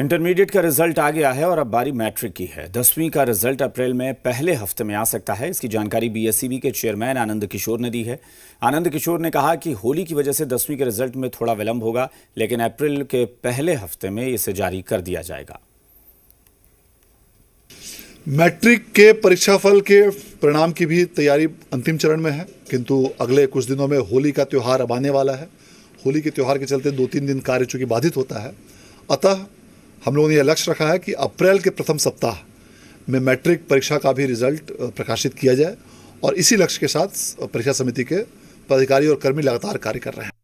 intermediate का result आ गया है और अब बारी मैट्रिक की है दसवीं का रिजल्ट अप्रैल में पहले हफ्ते में आ सकता है इसकी जानकारी बी के चेयरमैन आनंद किशोर ने दी है आनंद किशोर ने कहा कि होली की वजह से दसवीं के रिजल्ट में थोड़ा विलंब होगा लेकिन अप्रैल के पहले हफ्ते में इसे जारी कर दिया जाएगा मैट्रिक के परीक्षा फल के परिणाम की भी तैयारी अंतिम चरण में है किंतु अगले कुछ दिनों में होली का त्यौहार अब आने वाला है होली के त्यौहार के चलते दो तीन दिन कार्य चूंकि बाधित होता है अतः हम लोगों ने यह लक्ष्य रखा है कि अप्रैल के प्रथम सप्ताह में मैट्रिक परीक्षा का भी रिजल्ट प्रकाशित किया जाए और इसी लक्ष्य के साथ परीक्षा समिति के पदाधिकारी और कर्मी लगातार कार्य कर रहे हैं